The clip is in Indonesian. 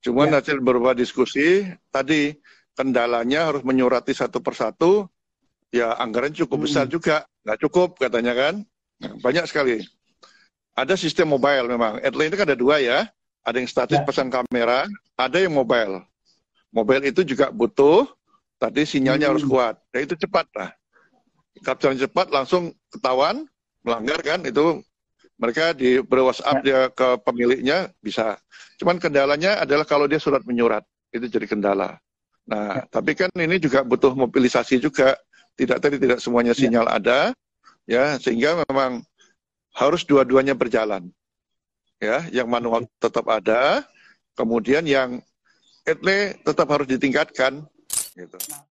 Cuma ya. hasil beberapa diskusi tadi kendalanya harus menyurati satu persatu, ya anggaran cukup hmm. besar juga, nggak cukup katanya kan, nah, banyak sekali. Ada sistem mobile memang, Adley ini kan ada dua ya, ada yang statis ya. pasang kamera, ada yang mobile. Mobile itu juga butuh, tadi sinyalnya hmm. harus kuat, ya itu cepat lah. Capture cepat langsung ketahuan melanggar kan itu mereka di WhatsApp ya. dia ke pemiliknya bisa. Cuman kendalanya adalah kalau dia surat menyurat itu jadi kendala. Nah, ya. tapi kan ini juga butuh mobilisasi juga. Tidak tadi tidak semuanya ya. sinyal ya. ada, ya sehingga memang harus dua-duanya berjalan. Ya, yang manual ya. tetap ada, kemudian yang etle tetap harus ditingkatkan. Gitu. Nah.